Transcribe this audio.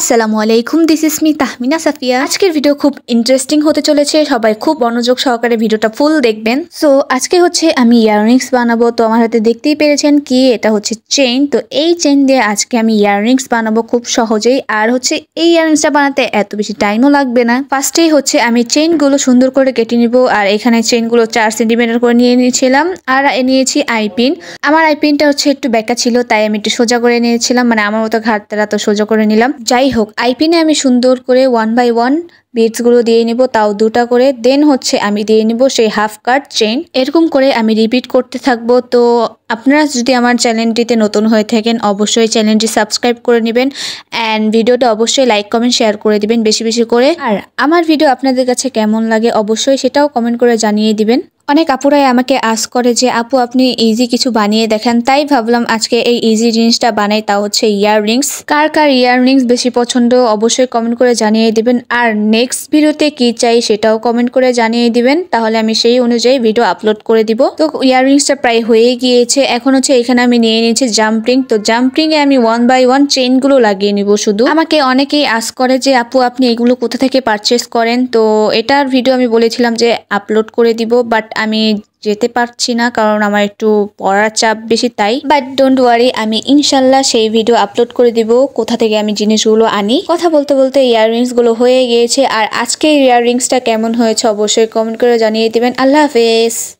আসসালামু আলাইকুম this is me Tahmina Safia আজকের ভিডিও খুব ইন্টারেস্টিং হতে চলেছে সবাই খুব মনোযোগ সহকারে ভিডিওটা ফুল দেখবেন সো আজকে হচ্ছে আমি ইয়ারিংস বানাবো তো আমার হাতে দেখতেই পেরেছেন কি এটা হচ্ছে চেন তো এই চেন দিয়ে আজকে আমি ইয়ারিংস বানাবো খুব সহজেই আর হচ্ছে এই ইয়ারিংসটা বানাতে এত বেশি টাইমও লাগবে না ফার্স্টেই হচ্ছে আমি চেনগুলো সুন্দর করে কেটে নিব আর এখানে চেনগুলো চার সেন্টিমিটার করে নিয়ে নিয়েছিলাম আর নিয়েছি আইপিন আমার আইপিনটা হচ্ছে একটু বেঁকা ছিল তাই আমি একটু সোজা করে নিয়েছিলাম মানে আমার মতো ঘাটতারা তো সোজা করে নিলাম যাই যাই হোক আইপিনে আমি সুন্দর করে ওয়ান বাই ওয়ান বিটসগুলো দিয়ে নেব তাও দুটা করে দেন হচ্ছে আমি দিয়ে নেব সেই হাফ কাট চেন এরকম করে আমি রিপিট করতে থাকবো তো আপনারা যদি আমার চ্যানেলটিতে নতুন হয়ে থাকেন অবশ্যই চ্যানেলটি সাবস্ক্রাইব করে নেবেন অ্যান্ড ভিডিওটা অবশ্যই লাইক কমেন্ট শেয়ার করে দিবেন বেশি বেশি করে আর আমার ভিডিও আপনাদের কাছে কেমন লাগে অবশ্যই সেটাও কমেন্ট করে জানিয়ে দিবেন অনেক আপুরাই আমাকে আস করে যে আপু আপনি ইজি কিছু বানিয়ে দেখেন তাই ভাবলাম আজকে এই ইজি জিনিসটা বানাই তা হচ্ছে ইয়াররিংস কার কার ইয়াররিংস বেশি পছন্দ অবশ্যই কমেন্ট করে জানিয়ে দিবেন আর নেক্সট ভিডিওতে কি চাই সেটাও কমেন্ট করে জানিয়ে দিবেন তাহলে আমি সেই অনুযায়ী ভিডিও আপলোড করে দিব তো ইয়াররিংসটা প্রায় হয়ে গিয়েছে এখন হচ্ছে এখানে আমি নিয়ে নিয়েছি জাম্পিং তো এ আমি ওয়ান বাই ওয়ান চেনগুলো লাগিয়ে নিব শুধু আমাকে অনেকেই আস করে যে আপু আপনি এগুলো কোথা থেকে পারচেস করেন তো এটার ভিডিও আমি বলেছিলাম যে আপলোড করে দিব বাট আমি যেতে পারছি না কারণ আমার একটু পড়ার চাপ বেশি তাই বাট ডোন্ট ওয়ারি আমি ইনশাল্লাহ সেই ভিডিও আপলোড করে দিব কোথা থেকে আমি জিনিসগুলো আনি কথা বলতে বলতে ইয়াররিংসগুলো হয়ে গিয়েছে আর আজকে ইয়াররিংসটা কেমন হয়েছে অবশ্যই কমেন্ট করে জানিয়ে দেবেন আল্লাহ হাফেজ